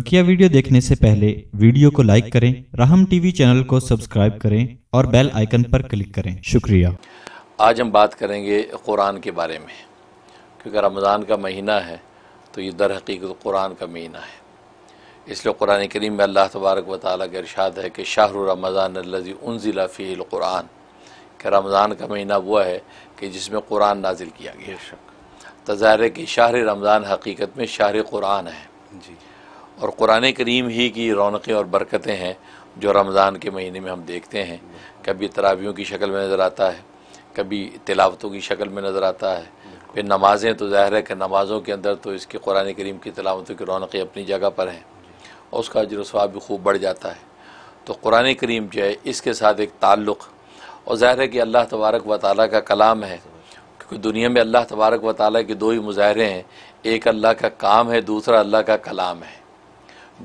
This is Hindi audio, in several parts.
बकिया वीडियो देखने से पहले वीडियो को लाइक करें राहम टीवी चैनल को सब्सक्राइब करें और बेल आइकन पर क्लिक करें शुक्रिया आज हम बात करेंगे कुरान के बारे में क्योंकि रमज़ान का महीना है तो ये दर हकीकत कुरान का महीना है इसलिए कुरान करीम में अल्लाह तबारक व ताली का इरशाद है कि शाहर रमज़ान लजी उनजिला फ़ील कुरान कि रमज़ान का महीना वह है कि जिसमें कुरान नाजिल किया गया तजारे की शाहर रमज़ान हकीकत में शाहर कुरान है जी और क़ुरान करीम ही की रौनकें और बरकतें हैं जो रमज़ान के महीने में हम देखते हैं कभी तरावियों की शक्ल में नज़र आता है कभी तिलावतों की शक्ल में नज़र आता है फिर नमाज़ें तो ज़ाहिर है कि नमाज़ों के अंदर तो इसके कुरान करीम की तिलावतों की रौनकें अपनी जगह पर हैं और उसका अजर स्वाब भी खूब बढ़ जाता है तो कुरान करीम जो है इसके साथ एक ताल्लुक़ और ज़ाहिर है कि अल्लाह तबारक व ताली का कलाम है क्योंकि दुनिया में अल्लाह तबारक व ताली के दो ही मुजाहरे हैं एक अल्लाह का काम है दूसरा अल्लाह का कलाम है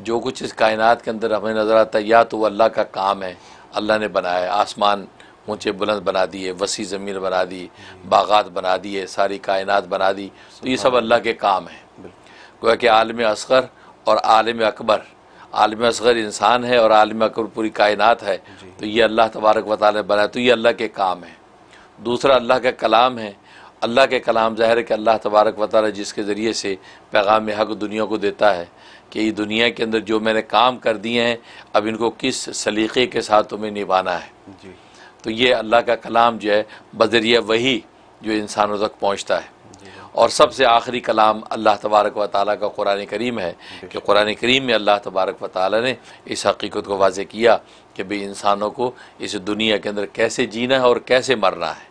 जो कुछ इस कायनात के अंदर हमें नज़र आता है या तो अल्लाह का काम है अल्लाह ने बनाया है आसमान ऊँचे बुलंद बना दिए वसी ज़मीन बना दी बागात बना दिए सारी कायनात बना दी तो ये सब अल्लाह के काम हैं गोया कि आलम असगर और आलम अकबर आलम असगर इंसान है और आलम अकबर पूरी कायनात है तो ये अल्लाह तबारक वाल बनाए तो ये अल्लाह के काम है दूसरा अल्लाह का कलाम है अल्लाह के कलाम ज़ाहिर है कि अल्लाह तबारक वाल जिसके ज़रिए से पैगाम हक दुनिया को देता है कि दुनिया के अंदर जो मैंने काम कर दिए हैं अब इनको किस सलीक़े के साथ तुम्हें निभाना है जी। तो ये अल्लाह का कलाम जो है बजरिया वही जो इंसानों तक पहुँचता है और सबसे आखिरी कलाम अल्लाह तबारक व ताली का कुरान करीम है कि कुरान करीम में अल्लाह तबारक व ताली ने इस हकीकत को वाज किया कि भाई इंसानों को इस दुनिया के अंदर कैसे जीना है और कैसे मरना है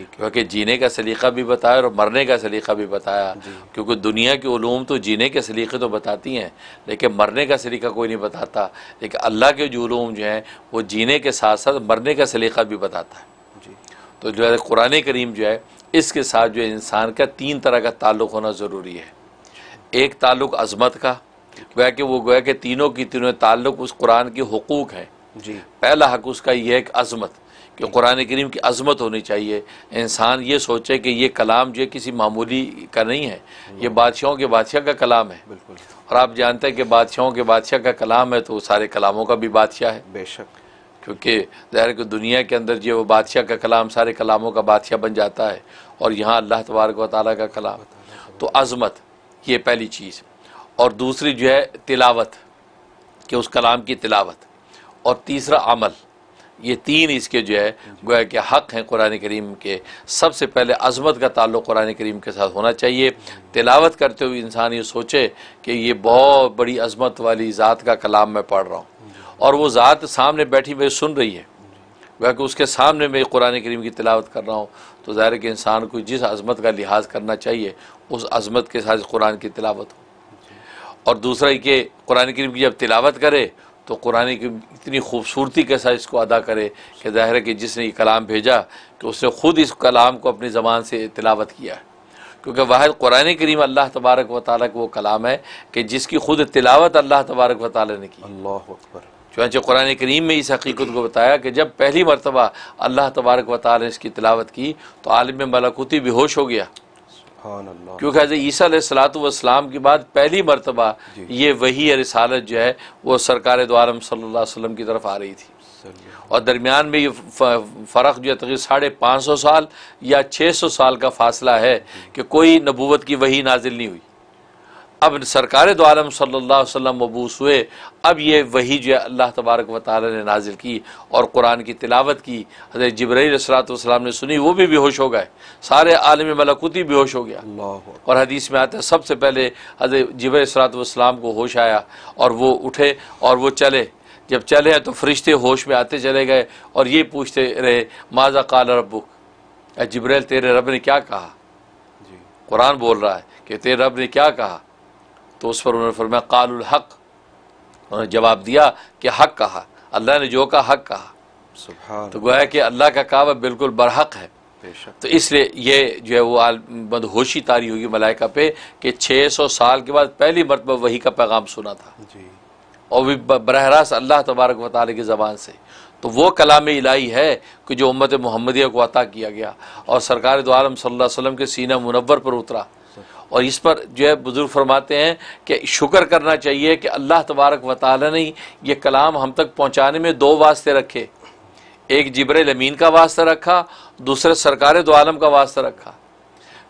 क्योंकि जीने का सलीका भी बताया और मरने का सलीका भी बताया क्योंकि दुनिया के ूम तो जीने के सलीके तो बताती हैं लेकिन मरने का सलीका कोई नहीं बताता लेकिन अल्लाह के जो ूम जो हैं वो जीने के साथ साथ मरने का सलीका भी बताता है तो जो है कुरान करीम जो है इसके साथ जो इंसान का तीन तरह का ताल्लुक होना ज़रूरी है एक ताल्लुक अजमत का गोया कि वो गोया कि तीनों की तीनों ताल्लुक उस कुरान के हकूक़ हैं जी पहला हक उसका यह है कि अजमत कि कुरान करीम की अजमत होनी चाहिए इंसान ये सोचे कि ये कलाम जो किसी मामूली का नहीं है ये बादशाहों के बादशाह का कलाम है बिल्कुल और आप जानते हैं कि बादशाहों के बादशाह का कलाम है तो सारे कलामों का भी बादशाह है बेशक क्योंकि ज़ाहिर कि दुनिया के अंदर जो वो बादशाह का कलाम सारे कलामों का बादशाह बन जाता है और यहाँ अल्लाह तबारक वाली का कलाम तो अजमत ये पहली चीज़ और दूसरी जो है तिलावत कि उस कलाम की तिलावत और तीसरा अमल ये तीन इसके जो है गोया के हक़ हैं कुरान करीम के सबसे पहले अजमत का ताल्लुक कुरान करीम के साथ होना चाहिए तिलावत करते हुए इंसान ये सोचे कि ये बहुत बड़ी अजमत वाली ज़ात का कलाम मैं पढ़ रहा हूँ और वो ज़ात सामने बैठी मेरी सुन रही है गोया कि उसके सामने मैं कुरान करीम की तिलावत कर रहा हूँ तो ज़ाहिर कि इंसान को जिस अजमत का लिहाज करना चाहिए उस अजमत के साथ कुरान की तिलावत हो और दूसरा ये कि कुरान करीम की जब तिलावत करे तो कुरान की इतनी खूबसूरती के साथ इसको अदा करे कि ज़ाहिर है कि जिसने ये कलाम भेजा कि उसने ख़ुद इस कलाम को अपनी ज़बान से तिलावत किया है क्योंकि वाहिद कुरान करीम अल्लाह तबारक व का वो कलाम है कि जिसकी खुद तिलावत अल्लाह तबारक व ताली ने की अल्लाह अकबर चुनाच कुरान करीम में इस हकीकत को बताया कि जब पहली मरतबा अल्लाह तबारक व ताल ने इसकी तिलावत की तो आलम मलाकुती बेहोश हो गया क्योंकि हजरत ईसा सलातम के बाद पहली मरतबा ये वही रसालत जो है वो सरकार द्वारम सल्ला वसम की तरफ आ रही थी और दरमियान में ये फ़र्क जो है तक साढ़े पाँच सौ साल या छः सौ साल का फासला है कि कोई नबूवत की वही नाजिल नहीं हुई अब सरकार दो आलम सल्ला वसम मबूस हुए अब ये वही जो अल्लाह तबारक व ताली ने नाजिल की और कुरान की तिलावत की हजरत जबरीसलाम ने सुनी वो भी बेहोश हो गए सारे आलम मलकुती बेहोश हो गया और हदीस में आता है सबसे पहले हजरत जबरीसलाम को होश आया और वो उठे और वो चले जब चले तो फरिश्ते होश में आते चले गए और ये पूछते रहे माजा काल रबुक जबरेल तेरे रब ने क्या कहा कुरान बोल रहा है कि तेरे रब ने क्या कहा तो उस पर उन्होंने फरमाया कालुल हक उन्होंने जवाब दिया कि हक कहा अल्लाह ने जो कहा हक कहा तो गोया कि अल्लाह का कहा बिल्कुल बरहक है तो इसलिए यह जो है वो बदहोशी तारी होगी मलाइका पे कि सौ साल के बाद पहली मरतबा वही का पैगाम सुना था जी। और भी बरह रास्त अल्लाह तबारक वाली की ज़बान से तो वो कलाम इलाही है कि जो उम्मत महमदिया को अता किया गया और सरकार दो आलम सल्लल्लाहु अलैहि वसल्लम के सीना मुनवर पर उतरा और इस पर जो है बुज़ुर्ग फरमाते हैं कि शुक्र करना चाहिए कि अल्लाह तबारक व ताली ने यह कलाम हम तक पहुँचाने में दो वास्ते रखे एक जबर लमीन का वास्ता रखा दूसरे सरकार दो आलम का वास्ता रखा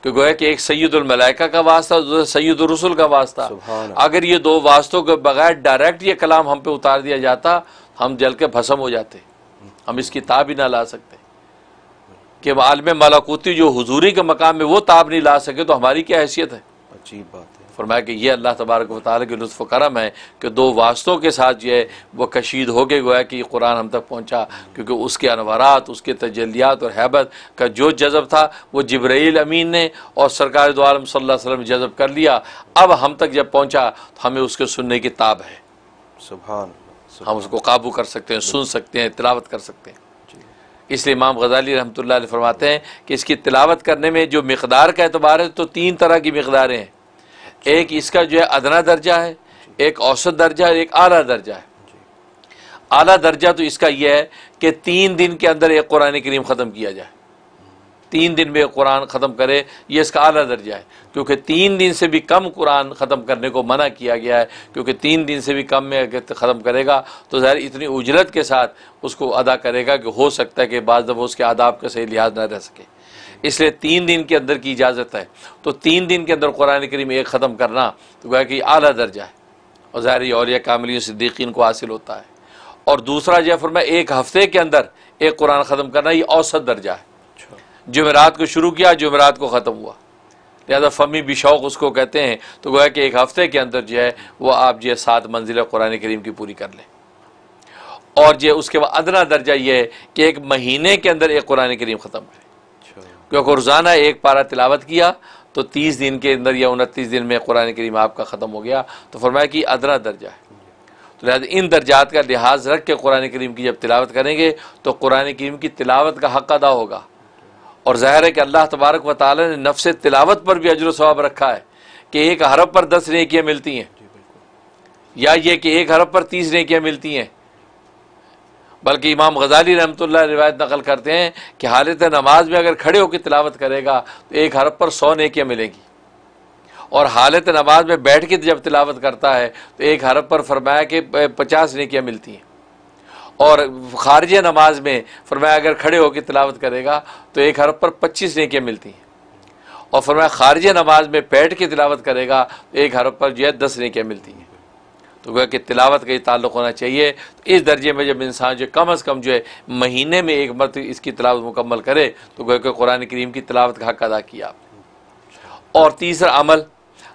तो गोया कि एक सैदुलमलाइका का वास्ता दूसरा सैदुलरसूल का वास्ता अगर ये दो वास्तों के बगैर डायरेक्ट ये कलाम हम पे उतार दिया जाता हम जल के भसम हो जाते हम इसकी ताब ही ना ला सकते कि आलम मालाकूती जो हजूरी के मकाम में वो ताब नहीं ला सके तो हमारी क्या हैसियत है अजीब बात है फरमाया कि ये अल्लाह तबारक वाली के लुफ़ करम है कि दो वास्तों के साथ जो है वह कशीद हो के गोया कि कुरान हम तक पहुँचा क्योंकि उसके अनवरात उसके तजलियात और हैबत का जो जज्ब था वो जब्राइल अमीन ने और सरकार दोआलम वसल्लम जज्ब कर लिया अब हम तक जब पहुँचा तो हमें उसके सुनने की ताब है सुबह हम उसको काबू कर सकते हैं सुन सकते हैं तिलावत कर सकते हैं इसलिए इमाम गजाली रहमतुल्लाह फरमाते हैं कि इसकी तिलावत करने में जो मकदार का एतबार है तो तीन तरह की मकदारें हैं एक इसका जो है अदना दर्जा है एक औसत दर्जा है एक आला दर्जा है आला दर्जा तो इसका यह है कि तीन दिन के अंदर एक कुरान करीम ख़त्म किया जाए तीन दिन में कुरान ख़त्म करे ये इसका अला दर्जा है क्योंकि तीन दिन से भी कम कुरान ख़त्म करने को मना किया गया है क्योंकि तीन दिन से भी कम में तो ख़त्म करेगा तो ज़ाहिर इतनी उजरत के साथ उसको अदा करेगा कि हो सकता है कि बाद दफ़ा उसके आदाब का सही लिहाज ना रह सके इसलिए तीन दिन के अंदर की इजाज़त है तो तीन दिन के अंदर कुरान करीम एक ख़त्म करना तो गया कि अला दर्जा है और ज़ाहिर और कामली सिद्दीकीन को हासिल होता है और दूसरा में एक हफ़्ते के अंदर एक कुरान ख़त्म करना ये औसत दर्जा है जुमेरात को शुरू किया जुमेरात को ख़त्म हुआ लिहाजा फमी बिशौक उसको कहते हैं तो गोया कि एक हफ़्ते के अंदर जो है वह आप जो है सात मंजिल कुरान करीम की पूरी कर लें और जो उसके बाद अदना दर्जा यह है कि एक महीने के अंदर एक कुरान करीम ख़त्म करें अच्छा। क्योंकि रोज़ाना एक पारा तिलावत किया तो तीस दिन के अंदर या उनतीस दिन में कुरान करीम आपका ख़त्म हो गया तो फरमाया कि अदना दर्जा है तो लिहाजा इन दर्जात का लिहाज रख के कुरान करीम की जब तिलावत करेंगे तो कुरान करीम की तिलावत का हक अदा होगा और ज़ाहिर है कि अल्लाह तबारक व ताली ने नफ्स तिलावत पर भी अजर स्वाब रखा है कि एक हरब पर दस नेकियाँ मिलती हैं या ये कि एक हरब पर तीस नेकियाँ मिलती हैं बल्कि इमाम गजाली रहमत रिवायत नकल करते हैं कि हालत नमाज में अगर खड़े होकर तिलावत करेगा तो एक हरब पर सौ नेकियाँ मिलेंगी और हालत नमाज में बैठ के जब तिलावत करता है तो एक हरब पर फरमाया कि पचास नेकियाँ मिलती हैं और खारज नमाज में फरमाया अगर खड़े होकर तलावत करेगा तो एक हरफ पर पच्चीस नेकियाँ मिलती हैं और फरमाया खारज नमाज में बैठ के तिलावत करेगा तो एक हरफ पर जो है दस नेकियाँ मिलती हैं तो गया कि तिलावत का ही ताल्लुक़ होना चाहिए तो इस दर्जे में जब इंसान जो कम अज़ कम जो है महीने में एक मरत इसकी तलावत मुकम्मल करे तो गया कि कुरान करीम की तलावत का हक अदा किया और तीसरा अमल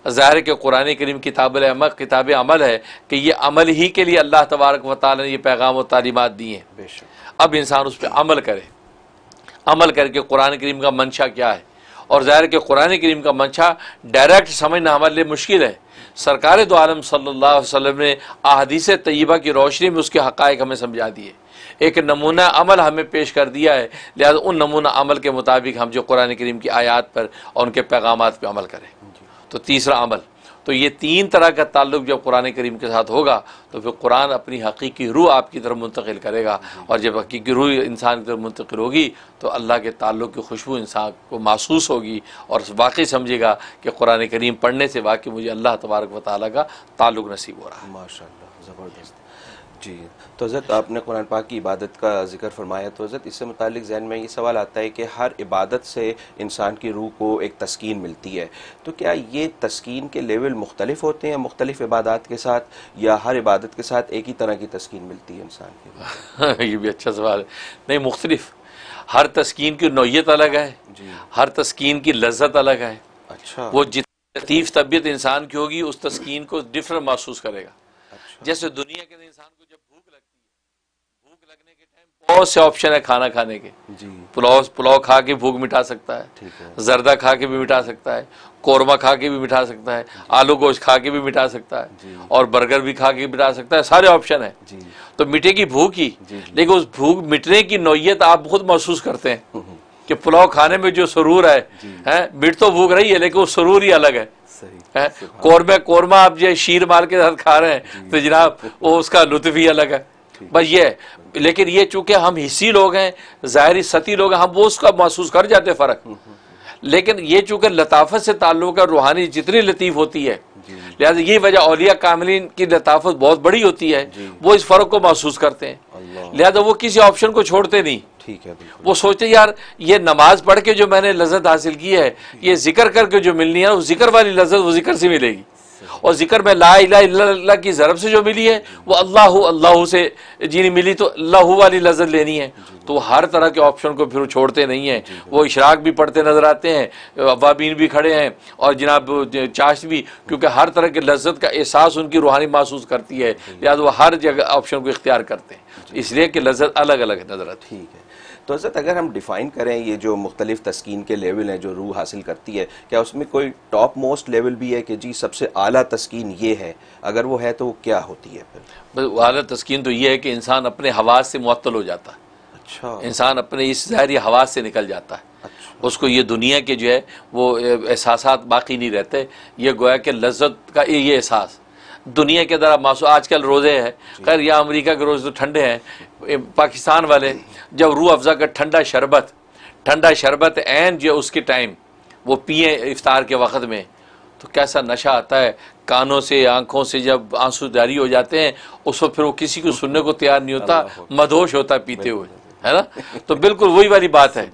ज़ाहिर के कुरान करीम किताब किताब अमल है कि ये अमल ही के लिए अल्लाह तबारक व ताल ने यह पैगाम और तालीमत दी हैं अब इंसान उस पर अमल करे अमल करके कुरान करीम का मंशा क्या है और ज़ाहिर के कुरान करीम का मंशा डायरेक्ट समझना हमारे लिए मुश्किल है सरकार दो आलम सल्ला वसलम ने अहदीस तय्यबा की रोशनी में उसके हक़ हमें समझा दिए एक नमूना अमल हमें पेश कर दिया है लिहाजा उन नमूना अमल के मुताबिक हम जो कुरान करीम की आयात पर और उनके पैगाम पर अमल करें तो तीसरा अमल तो ये तीन तरह का ताल्लुक जब कुरान करीम के साथ होगा तो फिर कुरान अपनी हकीकी रूह आपकी तरफ मुंतकिल करेगा और जब हकीकी रूह इंसान की तरफ मुंतकिल होगी तो अल्लाह के ताल्लुक की खुशबू इंसान को महसूस होगी और वाकई समझेगा कि कुरान करीम पढ़ने से वाकई मुझे अल्लाह तबारक वाली का ताल्लुक नसीब हो रहा है माशा ज़बरदस्त जी तो हज़रत आपने कुरान पाक की इबादत का जिक्र फरमाया तो हज़रत इससे मुतल जहन में ये सवाल आता है कि हर इबादत से इंसान की रूह को एक तस्कीन मिलती है तो क्या ये तस्कीन के लेवल मुख्तलिफ होते हैं मुख्तलिफ इबादत के साथ या हर इबादत के साथ एक ही तरह की तस्कीन मिलती है इंसान की ये भी अच्छा सवाल है नहीं मुख्तलिफ हर तस्कीन की नोयत अलग है हर तस्कीन की लज्जत अलग है अच्छा वो जितनी लतीफ़ तबीयत इंसान की होगी उस तस्कीन को डिफरेंट महसूस करेगा जैसे दुनिया के इंसान को जब भूख लगती है भूख लगने के टाइम बहुत से ऑप्शन है खाना खाने के पुलाव पुलाव खा के भूख मिटा सकता है, है। जरदा खा के भी मिटा सकता है कोरमा खा के भी मिटा सकता है आलू गोश्त खा के भी मिटा सकता है और बर्गर भी खा के मिटा सकता है सारे ऑप्शन है तो मिटेगी भूख ही लेकिन उस भूख मिटने की नोयत आप खुद महसूस करते हैं हम्म, हम्म। कि पुलाव खाने में जो सुरूर है है मिट तो भूख रही है लेकिन वो सुरूर ही अलग है कौरमे कौरमा आप जो शीर माल के साथ खा रहे हैं तो जनाब वो उसका लुत्फ ही अलग है बस ये लेकिन ये चूंकि हम हिस्सी लोग हैं ज़ाहरी सती लोग हैं हम वो उसका महसूस कर जाते फ़र्क हम्म, हम्म। लेकिन ये चूंकि लताफत से ताल्लुक है रूहानी जितनी लतीफ़ होती है लिहाजा ये वजह अलिया कामिलीन की लताफत बहुत बड़ी होती है वो इस फ़र्क को महसूस करते हैं लिहाजा वो किसी ऑप्शन को छोड़ते नहीं ठीक है वो सोचते यार ये नमाज पढ़ के जो मैंने लजत हासिल की है ये जिक्र करके जो मिलनी है उस जिक्र वाली लजत वो जिक्र से मिलेगी और जिक्र में ला इला की ज़रब से जो मिली है वो अल्लाह अल्लाह से जीनी मिली तो अल्लाह वाली लजत लेनी है तो हर तरह के ऑप्शन को फिर छोड़ते नहीं है वो इशराक भी पढ़ते नज़र आते हैं अवाबीन भी खड़े हैं और जनाब चाश भी क्योंकि हर तरह के लज्जत का एहसास उनकी रूहानी महसूस करती है लिहाजा वो हर जगह ऑप्शन को इख्तियार करते हैं इसलिए कि लज्जत अलग अलग नज़र आती है तो हजरत अगर हम डिफ़ाइन करें ये जो मुख्तलिफ तस्किन के लेवल हैं जो रूह हासिल करती है क्या उसमें कोई टॉप मोस्ट लेवल भी है कि जी सबसे अली तस्किन ये है अगर वो है तो वो क्या होती है फिर अली तस्किन तो ये है कि इंसान अपने हवास से मअतल हो जाता है अच्छा इंसान अपने इस जहर हवा से निकल जाता है अच्छा। उसको ये दुनिया के जो है वो एहसास बाकी नहीं रहते ये गोया के लज्जत का ये एहसास दुनिया के मास आज आजकल रोज़े हैं खैर यहाँ अमेरिका के रोज़ तो ठंडे हैं पाकिस्तान वाले जब रू अफ़ज़ा का ठंडा शरबत ठंडा शरबत एन जो उसके टाइम वो पिए इफ़ार के वक्त में तो कैसा नशा आता है कानों से आंखों से जब आंसू जारी हो जाते हैं उस वक्त फिर वो किसी को सुनने को तैयार नहीं होता मदोश होता पीते हुए है ना तो बिल्कुल वही वाली बात है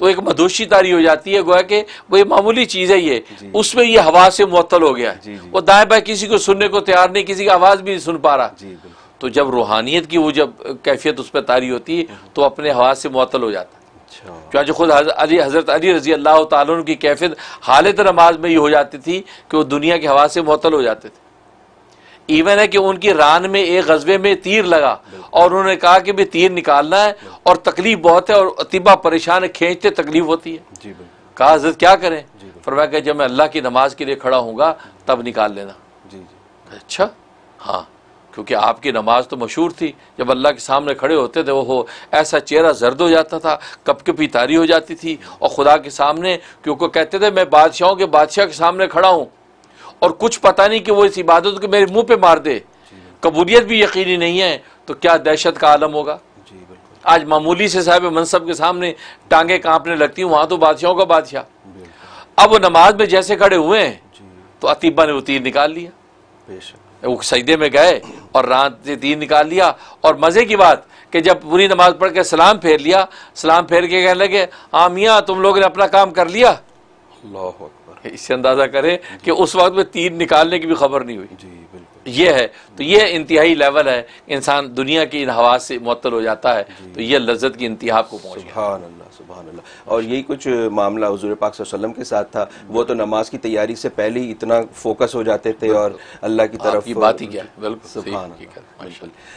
तो एक मदोशी तारी हो जाती है गोया कि वो ये मामूली चीज़ है ये उसमें ये हवा से मुअत्तल हो गया है वो दाएं बाएं किसी को सुनने को तैयार नहीं किसी की आवाज़ भी नहीं सुन पा रहा तो जब रूहानियत की वो जब कैफियत उस पर तारी होती है तो अपने हवा से मुअल हो जाता है अच्छा। खुद अली हज़रत अली रजी अल्लाह तुम की कैफियत हालत नमाज में ये हो जाती थी कि वो दुनिया के हवा से मुअत्तल हो जाते थे इवन है कि उनकी रान में एक गजबे में तीर लगा और उन्होंने कहा कि भी तीर निकालना है और तकलीफ बहुत है और अतिबा परेशान है खींचते तकलीफ होती है कहा हजरत क्या करें फरमाया कि जब मैं अल्लाह की नमाज के लिए खड़ा हूँ तब निकाल लेना अच्छा हाँ क्योंकि आपकी नमाज तो मशहूर थी जब अल्लाह के सामने खड़े होते थे वो हो ऐसा चेहरा जर्द हो जाता था कपकपी तारी हो जाती थी और खुदा के सामने क्योंकि कहते थे मैं बादशाहों के बादशाह के सामने खड़ा हूँ और कुछ पता नहीं कि वो इस इबादत को मेरे मुंह पे मार दे कबूलियत भी यकीनी नहीं है तो क्या दहशत का आलम होगा आज मामूली से साहब मनसब के सामने टांगे कांपने लगती हैं वहां तो बादशाहों का बादशाह अब वो नमाज में जैसे खड़े हुए हैं तो अतीबा ने वो तीर निकाल लिया वो सईदे में गए और रात से तीर निकाल लिया और मज़े की बात कि जब पूरी नमाज पढ़ के सलाम फेर लिया सलाम फेर के कहने लगे आमिया हाँ तुम लोगों ने अपना काम कर लिया अल्लाह इससे अंदाज़ा करें कि उस वक्त में तीर निकालने की भी खबर नहीं हुई जी बिल्कुल ये है तो ये इंतहाई लेवल है इंसान दुनिया की इन हवा से मअतल हो जाता है तो यह लज्जत की इंतहा को पहुँच और यही कुछ मामला हजूर पाक वसल्लम के साथ था वो तो नमाज की तैयारी से पहले ही इतना फोकस हो जाते थे और अल्लाह की तरफ की बात ही क्या बिल्कुल